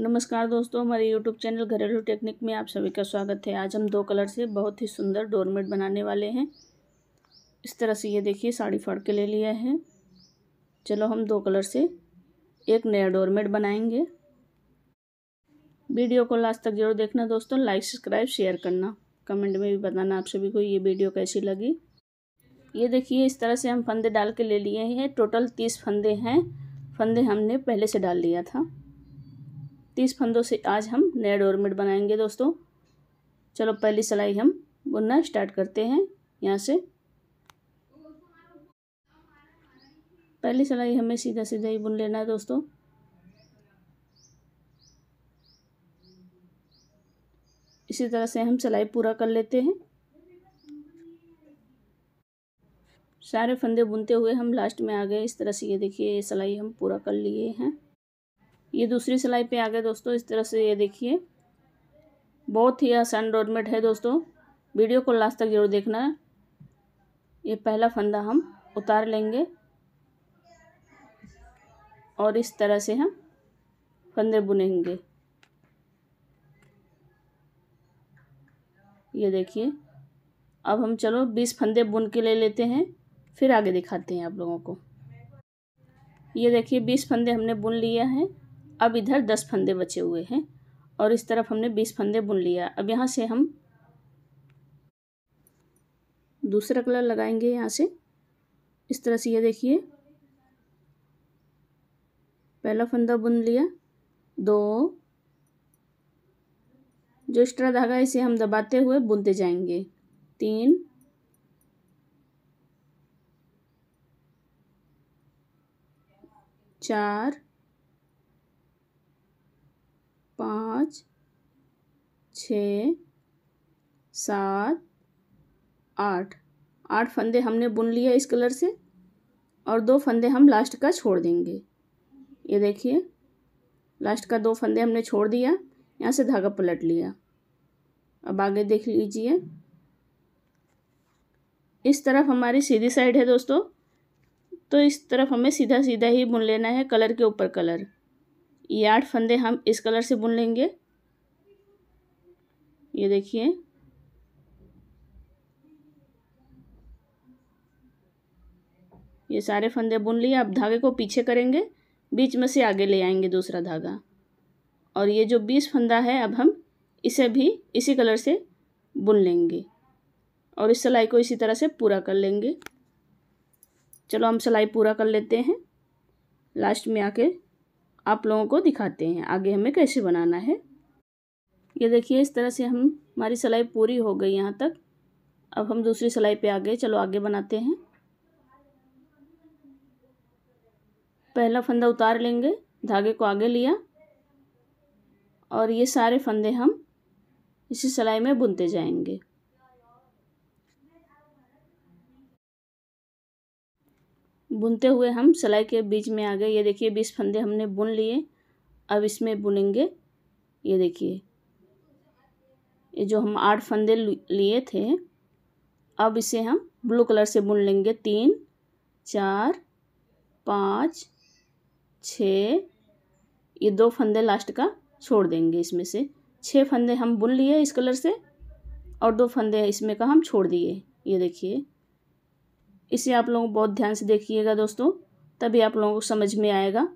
नमस्कार दोस्तों हमारे YouTube चैनल घरेलू टेक्निक में आप सभी का स्वागत है आज हम दो कलर से बहुत ही सुंदर डोरमेट बनाने वाले हैं इस तरह से ये देखिए साड़ी फाड़ के ले लिया है चलो हम दो कलर से एक नया डोरमेट बनाएंगे वीडियो को लास्ट तक जरूर देखना दोस्तों लाइक सब्सक्राइब शेयर करना कमेंट में भी बताना आप सभी को ये वीडियो कैसी लगी ये देखिए इस तरह से हम फंदे डाल के ले लिए हैं टोटल तीस फंदे हैं फंदे हमने पहले से डाल लिया था तीस फंदों से आज हम नया डोरमेट बनाएंगे दोस्तों चलो पहली सिलाई हम बुनना स्टार्ट करते हैं यहाँ से पहली सिलाई हमें सीधा सीधा ही बुन लेना है दोस्तों इसी तरह से हम सिलाई पूरा कर लेते हैं सारे फंदे बुनते हुए हम लास्ट में आ गए इस तरह से ये देखिए ये सिलाई हम पूरा कर लिए हैं ये दूसरी सिलाई पे आ गए दोस्तों इस तरह से ये देखिए बहुत ही आसान डोरमेट है दोस्तों वीडियो को लास्ट तक जरूर देखना है ये पहला फंदा हम उतार लेंगे और इस तरह से हम फंदे बुनेंगे ये देखिए अब हम चलो बीस फंदे बुन के ले लेते हैं फिर आगे दिखाते हैं आप लोगों को ये देखिए बीस फंदे हमने बुन लिया है अब इधर दस फंदे बचे हुए हैं और इस तरफ हमने बीस फंदे बुन लिया अब यहाँ से हम दूसरा कलर लगाएंगे यहाँ से इस तरह से ये देखिए पहला फंदा बुन लिया दो जो एक्स्ट्रा धागा इसे हम दबाते हुए बुनते जाएंगे तीन चार पाँच छ सात आठ आठ फंदे हमने बुन लिया इस कलर से और दो फंदे हम लास्ट का छोड़ देंगे ये देखिए लास्ट का दो फंदे हमने छोड़ दिया यहाँ से धागा पलट लिया अब आगे देख लीजिए इस तरफ हमारी सीधी साइड है दोस्तों तो इस तरफ हमें सीधा सीधा ही बुन लेना है कलर के ऊपर कलर ये आठ फंदे हम इस कलर से बुन लेंगे ये देखिए ये सारे फंदे बुन लिए अब धागे को पीछे करेंगे बीच में से आगे ले आएंगे दूसरा धागा और ये जो बीस फंदा है अब हम इसे भी इसी कलर से बुन लेंगे और इस सिलाई को इसी तरह से पूरा कर लेंगे चलो हम सिलाई पूरा कर लेते हैं लास्ट में आके आप लोगों को दिखाते हैं आगे हमें कैसे बनाना है ये देखिए इस तरह से हम हमारी सिलाई पूरी हो गई यहाँ तक अब हम दूसरी सिलाई पे आ गए चलो आगे बनाते हैं पहला फंदा उतार लेंगे धागे को आगे लिया और ये सारे फंदे हम इसी सिलाई में बुनते जाएंगे बुनते हुए हम सिलाई के बीच में आ गए ये देखिए बीस फंदे हमने बुन लिए अब इसमें बुनेंगे ये देखिए ये जो हम आठ फंदे लिए थे अब इसे हम ब्लू कलर से बुन लेंगे तीन चार पाँच छ ये दो फंदे लास्ट का छोड़ देंगे इसमें से छः फंदे हम बुन लिए इस कलर से और दो फंदे इसमें का हम छोड़ दिए ये देखिए इसे आप लोग बहुत ध्यान से देखिएगा दोस्तों तभी आप लोगों को समझ में आएगा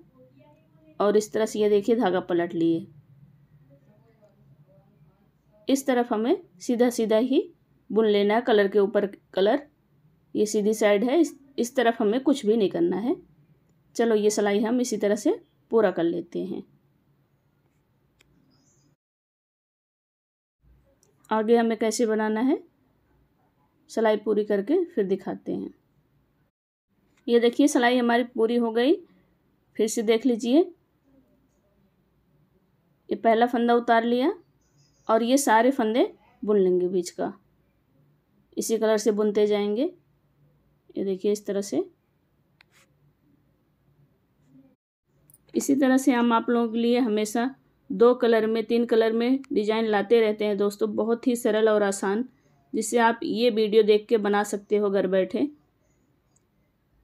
और इस तरह से ये देखिए धागा पलट लिए इस तरफ हमें सीधा सीधा ही बुन लेना है कलर के ऊपर कलर ये सीधी साइड है इस इस तरफ हमें कुछ भी नहीं करना है चलो ये सिलाई हम इसी तरह से पूरा कर लेते हैं आगे हमें कैसे बनाना है सिलाई पूरी करके फिर दिखाते हैं ये देखिए सिलाई हमारी पूरी हो गई फिर से देख लीजिए ये पहला फंदा उतार लिया और ये सारे फंदे बुन लेंगे बीच का इसी कलर से बुनते जाएंगे ये देखिए इस तरह से इसी तरह से हम आप लोगों के लिए हमेशा दो कलर में तीन कलर में डिज़ाइन लाते रहते हैं दोस्तों बहुत ही सरल और आसान जिससे आप ये वीडियो देख के बना सकते हो घर बैठे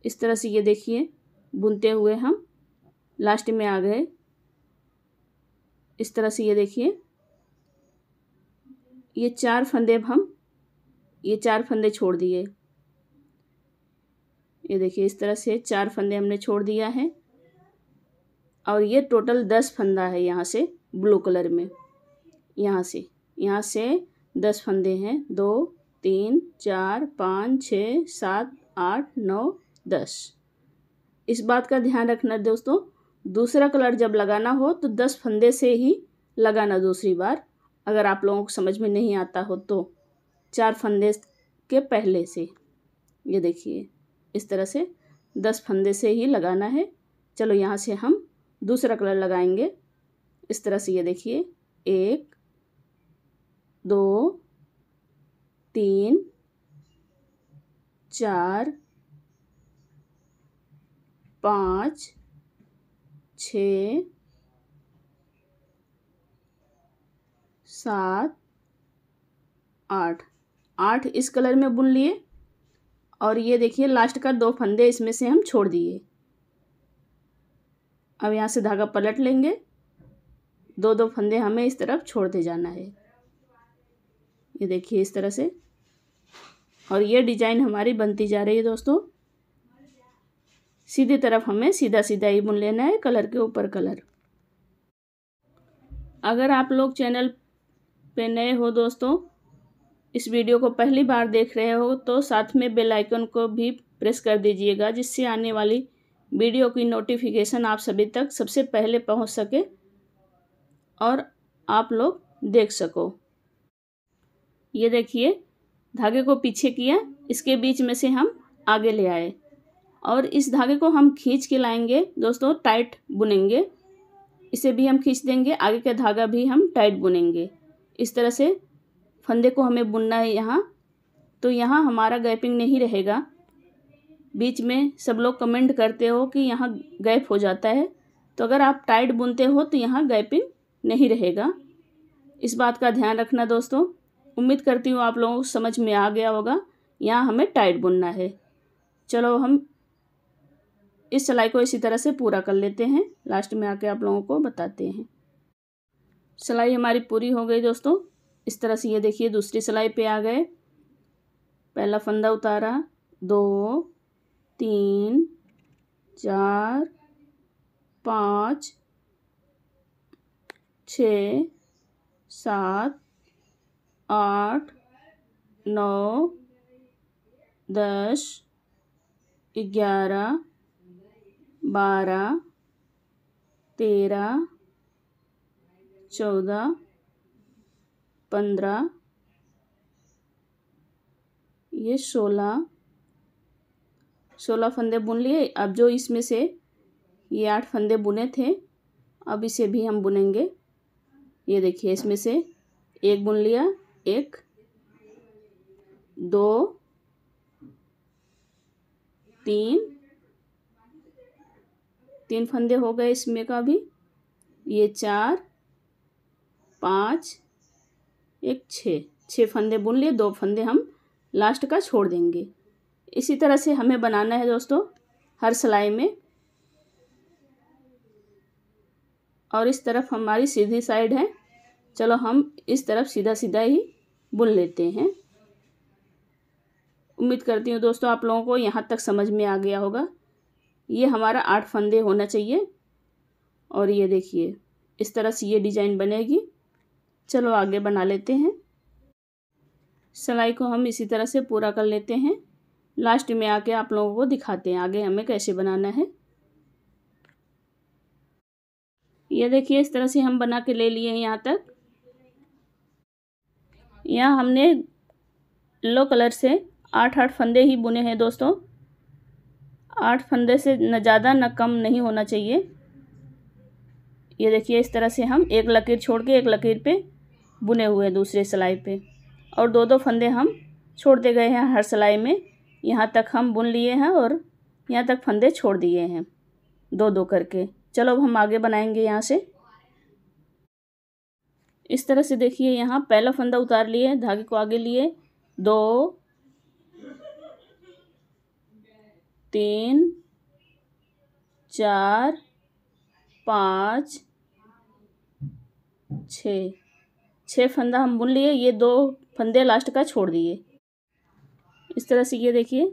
इस तरह से ये देखिए बुनते हुए हम लास्ट में आ गए इस तरह से ये देखिए ये चार फंदे हम ये चार फंदे छोड़ दिए ये देखिए इस तरह से चार फंदे हमने छोड़ दिया है और ये टोटल दस फंदा है यहाँ से ब्लू कलर में यहाँ से यहाँ से दस फंदे हैं दो तीन चार पाँच छः सात आठ नौ दस इस बात का ध्यान रखना दोस्तों दूसरा कलर जब लगाना हो तो दस फंदे से ही लगाना दूसरी बार अगर आप लोगों को समझ में नहीं आता हो तो चार फंदे के पहले से ये देखिए इस तरह से दस फंदे से ही लगाना है चलो यहाँ से हम दूसरा कलर लगाएंगे इस तरह से ये देखिए एक दो तीन चार पाँच छ सात आठ आठ इस कलर में बुन लिए और ये देखिए लास्ट का दो फंदे इसमें से हम छोड़ दिए अब यहाँ से धागा पलट लेंगे दो दो फंदे हमें इस तरफ छोड़ते जाना है ये देखिए इस तरह से और ये डिजाइन हमारी बनती जा रही है दोस्तों सीधी तरफ हमें सीधा सीधा ही बुन लेना है कलर के ऊपर कलर अगर आप लोग चैनल पे नए हो दोस्तों इस वीडियो को पहली बार देख रहे हो तो साथ में बेल आइकन को भी प्रेस कर दीजिएगा जिससे आने वाली वीडियो की नोटिफिकेशन आप सभी तक सबसे पहले पहुंच सके और आप लोग देख सको ये देखिए धागे को पीछे किया इसके बीच में से हम आगे ले आए और इस धागे को हम खींच के लाएंगे दोस्तों टाइट बुनेंगे इसे भी हम खींच देंगे आगे का धागा भी हम टाइट बुनेंगे इस तरह से फंदे को हमें बुनना है यहाँ तो यहाँ हमारा गैपिंग नहीं रहेगा बीच में सब लोग कमेंट करते हो कि यहाँ गैप हो जाता है तो अगर आप टाइट बुनते हो तो यहाँ गैपिंग नहीं रहेगा इस बात का ध्यान रखना दोस्तों उम्मीद करती हूँ आप लोगों को समझ में आ गया होगा यहाँ हमें टाइट बुनना है चलो हम इस सिलाई को इसी तरह से पूरा कर लेते हैं लास्ट में आके आप लोगों को बताते हैं सिलाई हमारी पूरी हो गई दोस्तों इस तरह से ये देखिए दूसरी सिलाई पे आ गए पहला फंदा उतारा दो तीन चार पाँच छ सात आठ नौ दस ग्यारह बारह तेरह चौदह पंद्रह ये सोलह सोलह फंदे बुन लिए अब जो इसमें से ये आठ फंदे बुने थे अब इसे भी हम बुनेंगे ये देखिए इसमें से एक बुन लिया एक दो तीन तीन फंदे हो गए इसमें का भी ये चार पाँच एक छः छः फंदे बुन लिए दो फंदे हम लास्ट का छोड़ देंगे इसी तरह से हमें बनाना है दोस्तों हर सिलाई में और इस तरफ हमारी सीधी साइड है चलो हम इस तरफ सीधा सीधा ही बुन लेते हैं उम्मीद करती हूँ दोस्तों आप लोगों को यहाँ तक समझ में आ गया होगा ये हमारा आठ फंदे होना चाहिए और ये देखिए इस तरह से ये डिज़ाइन बनेगी चलो आगे बना लेते हैं सिलाई को हम इसी तरह से पूरा कर लेते हैं लास्ट में आके आप लोगों को दिखाते हैं आगे हमें कैसे बनाना है ये देखिए इस तरह से हम बना के ले लिए हैं यहाँ तक यहाँ हमने लो कलर से आठ आठ फंदे ही बुने हैं दोस्तों आठ फंदे से न ज़्यादा न कम नहीं होना चाहिए ये देखिए इस तरह से हम एक लकीर छोड़ के एक लकीर पे बुने हुए हैं दूसरे सिलाई पे और दो दो फंदे हम छोड़ते गए हैं हर सिलाई में यहाँ तक हम बुन लिए हैं और यहाँ तक फंदे छोड़ दिए हैं दो दो करके चलो अब हम आगे बनाएंगे यहाँ से इस तरह से देखिए यहाँ पहला फंदा उतार लिए धागे को आगे लिए दो तीन चार पाँच छ छः फंदा हम बुन लिए ये दो फंदे लास्ट का छोड़ दिए इस तरह से ये देखिए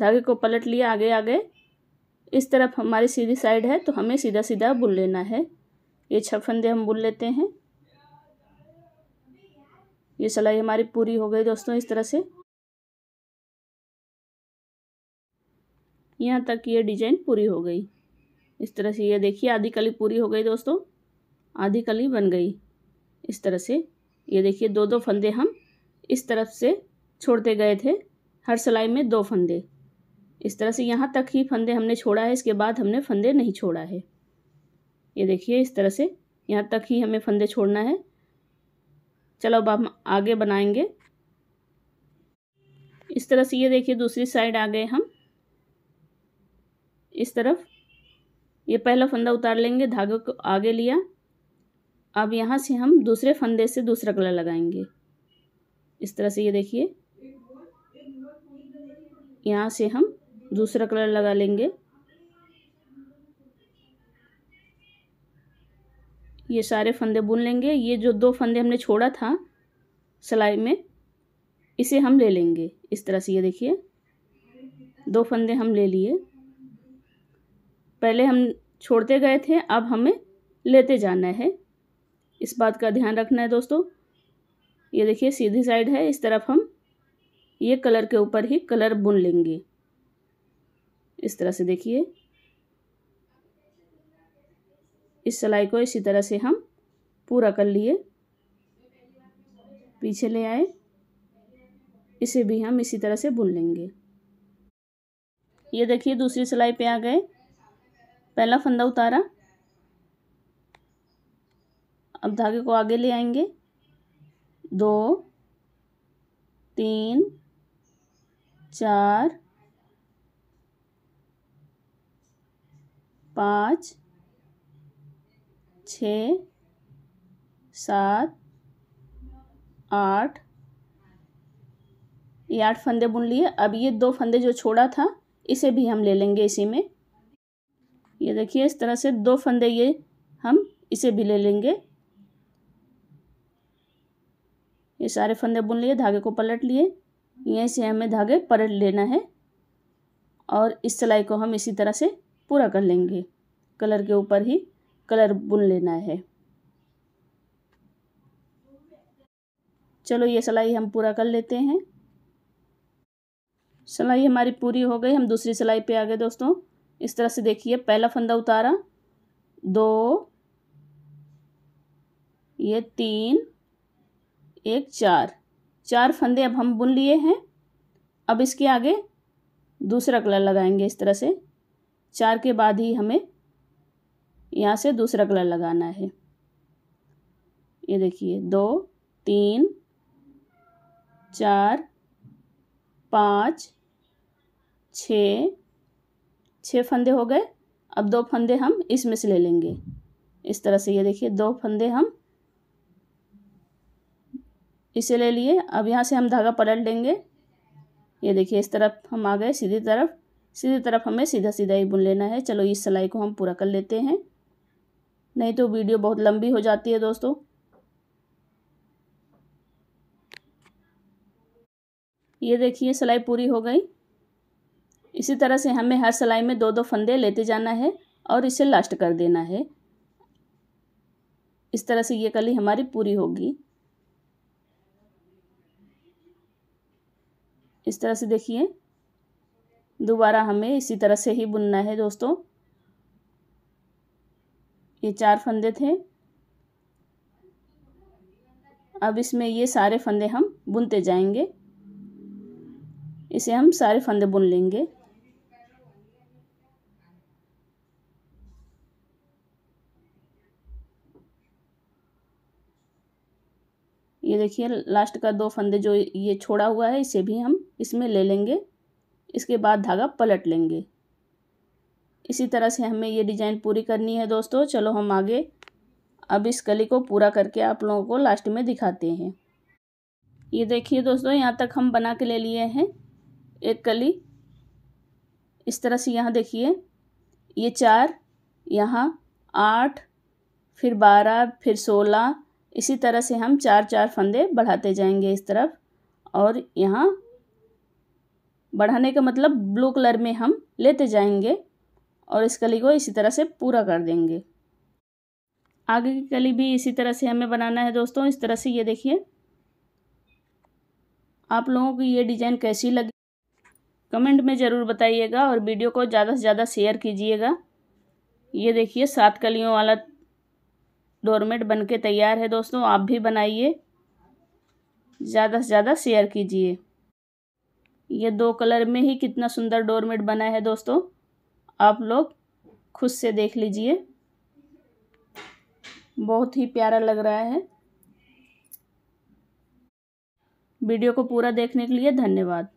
धागे को पलट लिया आगे आगे इस तरफ हमारी सीधी साइड है तो हमें सीधा सीधा बुन लेना है ये छः फंदे हम बुन लेते हैं ये सिलाई हमारी पूरी हो गई दोस्तों इस तरह से यहाँ तक ये डिजाइन पूरी हो गई इस तरह से ये देखिए आधी कली पूरी हो गई दोस्तों आधी कली बन गई इस तरह से ये देखिए दो दो फंदे हम इस तरफ से छोड़ते गए थे हर सिलाई में दो फंदे इस तरह से यहाँ तक ही फंदे हमने छोड़ा है इसके बाद हमने फंदे नहीं छोड़ा है ये देखिए इस तरह से यहाँ तक ही हमें फंदे छोड़ना है चलो अब हम आगे बनाएंगे इस तरह से ये देखिए दूसरी साइड आ गए हम इस तरफ ये पहला फंदा उतार लेंगे धागे को आगे लिया अब यहाँ से हम दूसरे फंदे से दूसरा गला लगाएंगे इस तरह से ये देखिए यहाँ से हम दूसरा कलर लगा लेंगे ये सारे फंदे बुन लेंगे ये जो दो फंदे हमने छोड़ा था सिलाई में इसे हम ले लेंगे इस तरह से ये देखिए दो फंदे हम ले लिए पहले हम छोड़ते गए थे अब हमें लेते जाना है इस बात का ध्यान रखना है दोस्तों ये देखिए सीधी साइड है इस तरफ हम ये कलर के ऊपर ही कलर बुन लेंगे इस तरह से देखिए इस सिलाई को इसी तरह से हम पूरा कर लिए पीछे ले आए इसे भी हम इसी तरह से बुन लेंगे ये देखिए दूसरी सिलाई पे आ गए पहला फंदा उतारा अब धागे को आगे ले आएंगे दो तीन चार पाँच छ सात आठ ये आठ फंदे बुन लिए अब ये दो फंदे जो छोड़ा था इसे भी हम ले लेंगे इसी में ये देखिए इस तरह से दो फंदे ये हम इसे भी ले लेंगे ये सारे फंदे बुन लिए धागे को पलट लिए यहीं से हमें धागे पलट लेना है और इस सिलाई को हम इसी तरह से पूरा कर लेंगे कलर के ऊपर ही कलर बुन लेना है चलो ये सिलाई हम पूरा कर लेते हैं सिलाई हमारी पूरी हो गई हम दूसरी सिलाई पे आ गए दोस्तों इस तरह से देखिए पहला फंदा उतारा दो ये तीन एक चार चार फंदे अब हम बुन लिए हैं अब इसके आगे दूसरा कलर लगाएंगे इस तरह से चार के बाद ही हमें यहाँ से दूसरा कलर लगाना है ये देखिए दो तीन चार पाँच छ छः फंदे हो गए अब दो फंदे हम इसमें से ले लेंगे इस तरह से ये देखिए दो फंदे हम इसे ले लिए अब यहाँ से हम धागा पलट देंगे ये देखिए इस तरफ हम आ गए सीधी तरफ सीधी तरफ हमें सीधा सीधा ही बुन लेना है चलो इस सिलाई को हम पूरा कर लेते हैं नहीं तो वीडियो बहुत लंबी हो जाती है दोस्तों ये देखिए सिलाई पूरी हो गई इसी तरह से हमें हर सिलाई में दो दो फंदे लेते जाना है और इसे लास्ट कर देना है इस तरह से ये कली हमारी पूरी होगी इस तरह से देखिए दोबारा हमें इसी तरह से ही बुनना है दोस्तों ये चार फंदे थे अब इसमें ये सारे फंदे हम बुनते जाएंगे इसे हम सारे फंदे बुन लेंगे देखिए लास्ट का दो फंदे जो ये छोड़ा हुआ है इसे भी हम इसमें ले लेंगे इसके बाद धागा पलट लेंगे इसी तरह से हमें ये डिज़ाइन पूरी करनी है दोस्तों चलो हम आगे अब इस कली को पूरा करके आप लोगों को लास्ट में दिखाते हैं ये देखिए दोस्तों यहाँ तक हम बना के ले लिए हैं एक कली इस तरह से यहाँ देखिए ये चार यहाँ आठ फिर बारह फिर सोलह इसी तरह से हम चार चार फंदे बढ़ाते जाएंगे इस तरफ और यहाँ बढ़ाने का मतलब ब्लू कलर में हम लेते जाएंगे और इस कली को इसी तरह से पूरा कर देंगे आगे की कली भी इसी तरह से हमें बनाना है दोस्तों इस तरह से ये देखिए आप लोगों की ये डिज़ाइन कैसी लगी कमेंट में ज़रूर बताइएगा और वीडियो को ज़्यादा से ज़्यादा शेयर कीजिएगा ये देखिए सात कलियों वाला डोरमेट बनके तैयार है दोस्तों आप भी बनाइए ज़्यादा से ज़्यादा शेयर कीजिए ये दो कलर में ही कितना सुंदर डोरमेट बना है दोस्तों आप लोग खुद से देख लीजिए बहुत ही प्यारा लग रहा है वीडियो को पूरा देखने के लिए धन्यवाद